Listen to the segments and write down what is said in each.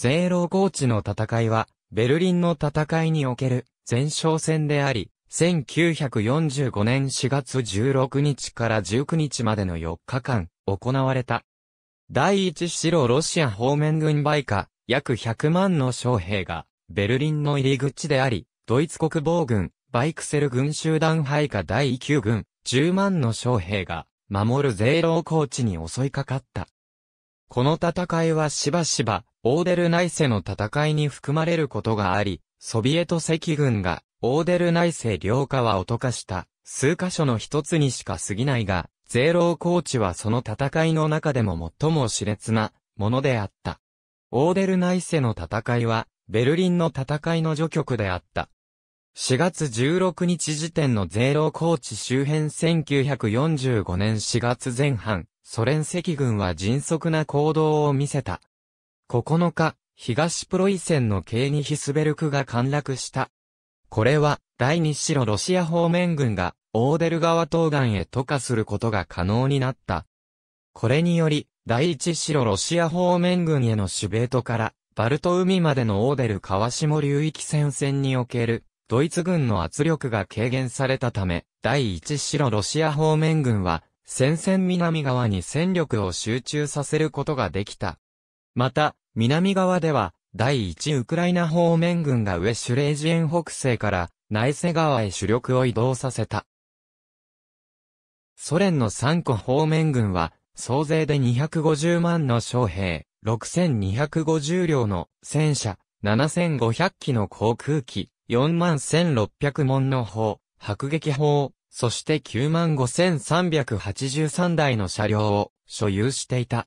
ゼーローゴーチの戦いは、ベルリンの戦いにおける前哨戦であり、1945年4月16日から19日までの4日間、行われた。第一白ロシア方面軍配下、約100万の将兵が、ベルリンの入り口であり、ドイツ国防軍、バイクセル軍集団配下第9軍、10万の将兵が、守るゼーロー高地に襲いかかった。この戦いはしばしば、オーデルナイセの戦いに含まれることがあり、ソビエト赤軍が、オーデルナイセ領下は脅かした、数箇所の一つにしか過ぎないが、ゼーローコーチはその戦いの中でも最も熾烈な、ものであった。オーデルナイセの戦いは、ベルリンの戦いの序曲であった。4月16日時点のゼーローコーチ周辺1945年4月前半、ソ連赤軍は迅速な行動を見せた。9日、東プロイセンのケーニヒスベルクが陥落した。これは、第二白ロシア方面軍が、オーデル川東岸へ渡下することが可能になった。これにより、第一白ロシア方面軍へのシュベートから、バルト海までのオーデル川下流域戦線における、ドイツ軍の圧力が軽減されたため、第一白ロシア方面軍は、戦線南側に戦力を集中させることができた。また、南側では、第1ウクライナ方面軍が上シュレージエン北西から内瀬川へ主力を移動させた。ソ連の3個方面軍は、総勢で250万の将兵、6250両の戦車、7500機の航空機、41600門の砲、迫撃砲、そして95383台の車両を所有していた。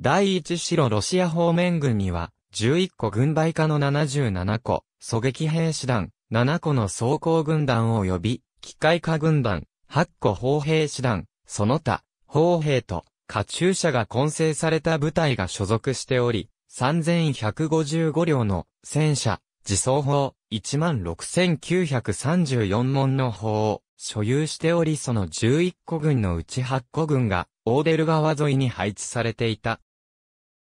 第一白ロシア方面軍には、11個軍配下の77個、狙撃兵士団、7個の装甲軍団及び、機械化軍団、8個砲兵士団、その他、砲兵と、カチューシャが混成された部隊が所属しており、3155両の戦車、自走砲、16934門の砲を所有しておりその11個軍のうち8個軍がオーデル川沿いに配置されていた。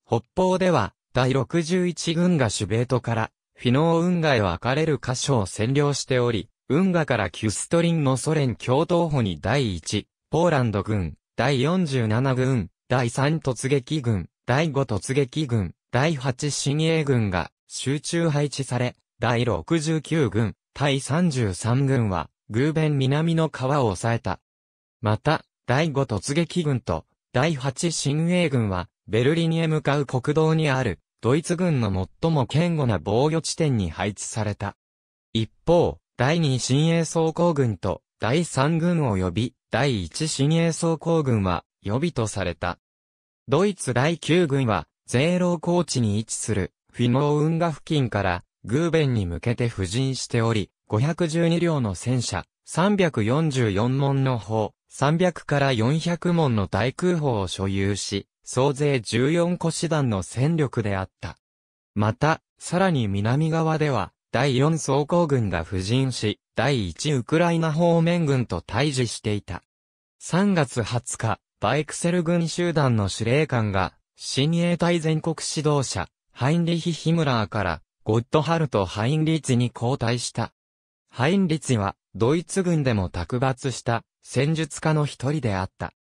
北方では、第61軍がシュベートから、フィノー運河へ分かれる箇所を占領しており、運河からキュストリンのソ連共闘歩に第1、ポーランド軍、第47軍、第3突撃軍、第5突撃軍、第8新鋭軍が集中配置され、第69軍、第33軍は、偶弁南の川を抑えた。また、第5突撃軍と第8新衛軍はベルリンへ向かう国道にあるドイツ軍の最も堅固な防御地点に配置された。一方、第2新衛装甲軍と第3軍及び第1新衛装甲軍は予備とされた。ドイツ第9軍は、ゼーロー高地に位置する、フィノー運河付近から、グーベンに向けて布陣しており、512両の戦車、344門の砲、300から400門の大空砲を所有し、総勢14個師団の戦力であった。また、さらに南側では、第4装甲軍が布陣し、第1ウクライナ方面軍と対峙していた。3月20日、バイクセル軍集団の司令官が、新衛隊全国指導者、ハインリヒ・ヒムラーから、ゴッドハルト・ハインリッツに交代した。ハインリッツは、ドイツ軍でも卓抜した戦術家の一人であった。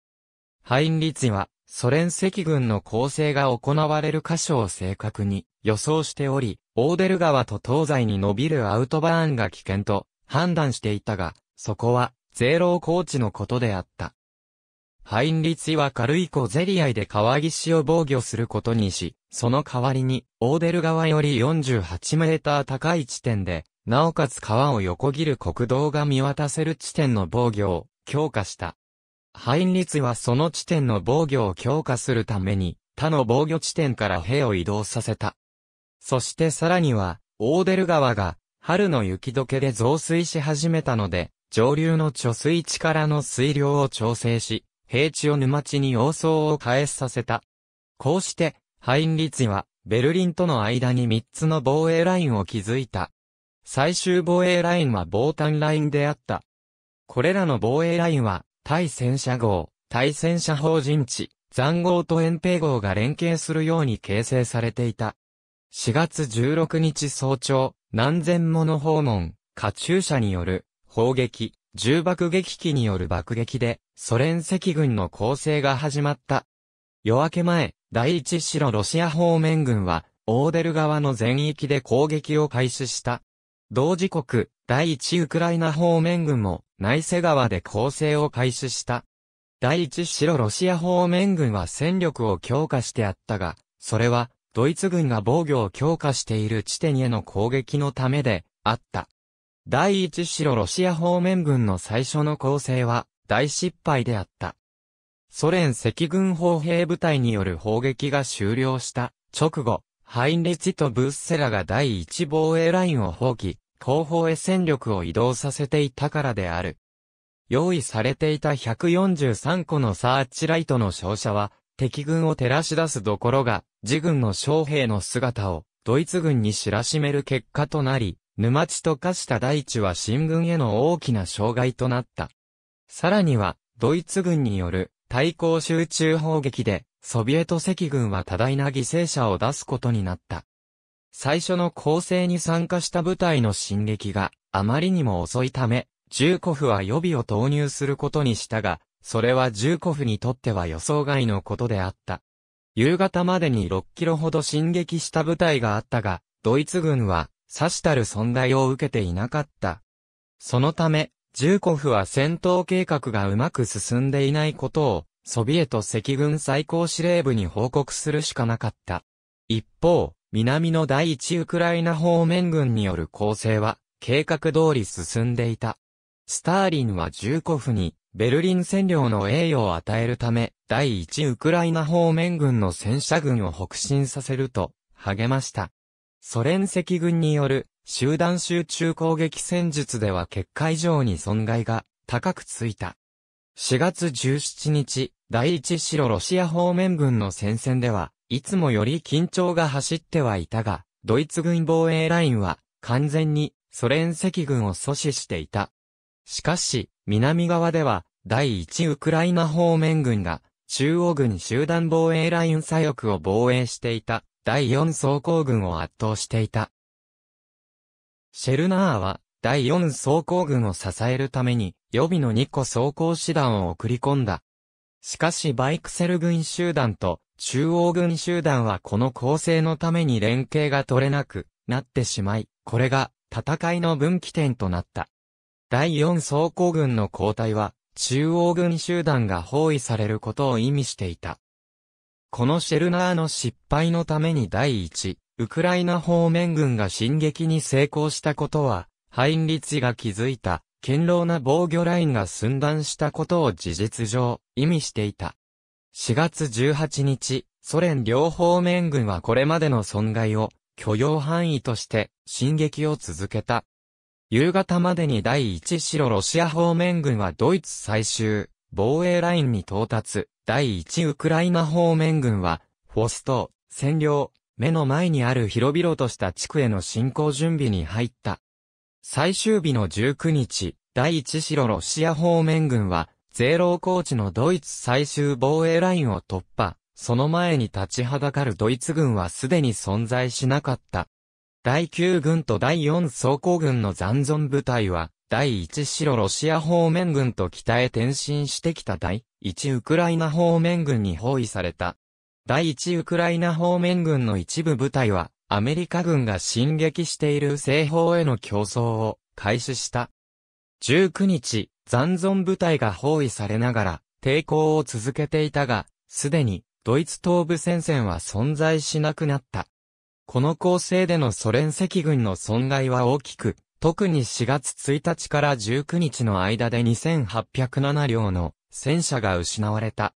ハインリツイは、ソ連赤軍の攻勢が行われる箇所を正確に予想しており、オーデル川と東西に伸びるアウトバーンが危険と判断していたが、そこは、ゼーロー高地のことであった。ハインリツイは軽い小ゼリアイで川岸を防御することにし、その代わりに、オーデル川より48メーター高い地点で、なおかつ川を横切る国道が見渡せる地点の防御を強化した。ハインリツはその地点の防御を強化するために、他の防御地点から兵を移動させた。そしてさらには、オーデル川が、春の雪解けで増水し始めたので、上流の貯水池からの水量を調整し、平地を沼地に様相を返させた。こうして、ハインリツは、ベルリンとの間に3つの防衛ラインを築いた。最終防衛ラインは防弾ラインであった。これらの防衛ラインは、対戦車号、対戦車砲陣地、残号と遠平号が連携するように形成されていた。4月16日早朝、何千もの訪問、カチューシャによる、砲撃、重爆撃機による爆撃で、ソ連赤軍の攻勢が始まった。夜明け前、第一白ロシア方面軍は、オーデル川の全域で攻撃を開始した。同時刻、第1ウクライナ方面軍も、内瀬川で攻勢を開始した。第1白ロシア方面軍は戦力を強化してあったが、それは、ドイツ軍が防御を強化している地点への攻撃のためで、あった。第1白ロシア方面軍の最初の攻勢は、大失敗であった。ソ連赤軍砲兵部隊による砲撃が終了した直後、ハインリツとブッセラが第一防衛ラインを放棄、後方へ戦力を移動させていたからである。用意されていた143個のサーチライトの照射は、敵軍を照らし出すどころが、自軍の将兵の姿を、ドイツ軍に知らしめる結果となり、沼地と化した大地は新軍への大きな障害となった。さらには、ドイツ軍による対抗集中砲撃で、ソビエト赤軍は多大な犠牲者を出すことになった。最初の構成に参加した部隊の進撃があまりにも遅いため、ジューコフは予備を投入することにしたが、それはジューコフにとっては予想外のことであった。夕方までに6キロほど進撃した部隊があったが、ドイツ軍は、さしたる存在を受けていなかった。そのため、ジューコフは戦闘計画がうまく進んでいないことを、ソビエト赤軍最高司令部に報告するしかなかった。一方、南の第一ウクライナ方面軍による攻勢は、計画通り進んでいた。スターリンはーコ府に、ベルリン占領の栄誉を与えるため、第一ウクライナ方面軍の戦車軍を北進させると、励ました。ソ連赤軍による集団集中攻撃戦術では結果以上に損害が高くついた。4月17日、第一白ロシア方面軍の戦線では、いつもより緊張が走ってはいたが、ドイツ軍防衛ラインは完全にソ連赤軍を阻止していた。しかし、南側では第一ウクライナ方面軍が中央軍集団防衛ライン左翼を防衛していた第四装甲軍を圧倒していた。シェルナーは第四装甲軍を支えるために予備の2個装甲師団を送り込んだ。しかしバイクセル軍集団と中央軍集団はこの構成のために連携が取れなくなってしまい、これが戦いの分岐点となった。第4装甲軍の交代は、中央軍集団が包囲されることを意味していた。このシェルナーの失敗のために第一、ウクライナ方面軍が進撃に成功したことは、ハインリッチが築いた、堅牢な防御ラインが寸断したことを事実上、意味していた。4月18日、ソ連両方面軍はこれまでの損害を許容範囲として進撃を続けた。夕方までに第1白ロシア方面軍はドイツ最終防衛ラインに到達。第1ウクライナ方面軍はフォスト、占領、目の前にある広々とした地区への進行準備に入った。最終日の19日、第1白ロシア方面軍はゼーローコーチのドイツ最終防衛ラインを突破、その前に立ちはだかるドイツ軍はすでに存在しなかった。第9軍と第4装甲軍の残存部隊は、第1白ロシア方面軍と北へ転進してきた第1ウクライナ方面軍に包囲された。第1ウクライナ方面軍の一部部隊は、アメリカ軍が進撃している西方への競争を開始した。19日、残存部隊が包囲されながら、抵抗を続けていたが、すでに、ドイツ東部戦線は存在しなくなった。この構成でのソ連赤軍の損害は大きく、特に4月1日から19日の間で2807両の戦車が失われた。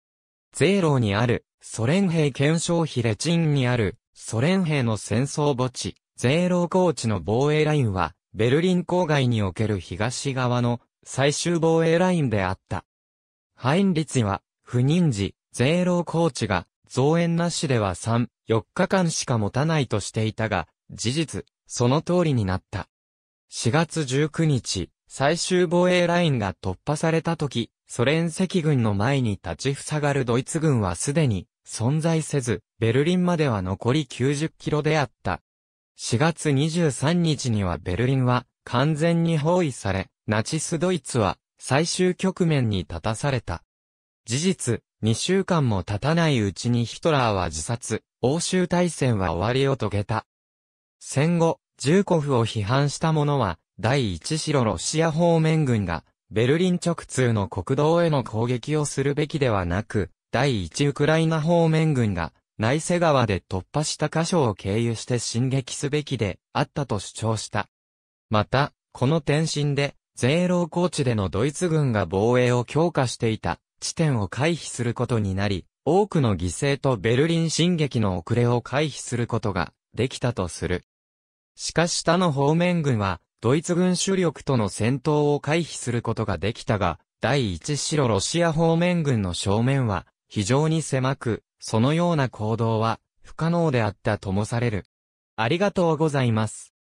ゼーロにあるソ連兵検証比レチンにあるソ連兵の戦争墓地、ゼーロ高地の防衛ラインはベルリン郊外における東側の最終防衛ラインであった。ハインリツィは、不妊時、ゼーローコーチが、増援なしでは3、4日間しか持たないとしていたが、事実、その通りになった。4月19日、最終防衛ラインが突破された時、ソ連赤軍の前に立ち塞がるドイツ軍はすでに存在せず、ベルリンまでは残り90キロであった。4月23日にはベルリンは完全に包囲され、ナチスドイツは最終局面に立たされた。事実、2週間も経たないうちにヒトラーは自殺、欧州大戦は終わりを遂げた。戦後、ジューコフを批判した者は、第一城ロシア方面軍が、ベルリン直通の国道への攻撃をするべきではなく、第一ウクライナ方面軍が、内瀬川で突破した箇所を経由して進撃すべきであったと主張した。また、この転身で、ゼーロー高地でのドイツ軍が防衛を強化していた地点を回避することになり、多くの犠牲とベルリン進撃の遅れを回避することができたとする。しかし他の方面軍は、ドイツ軍主力との戦闘を回避することができたが、第一白ロシア方面軍の正面は非常に狭く、そのような行動は不可能であったともされる。ありがとうございます。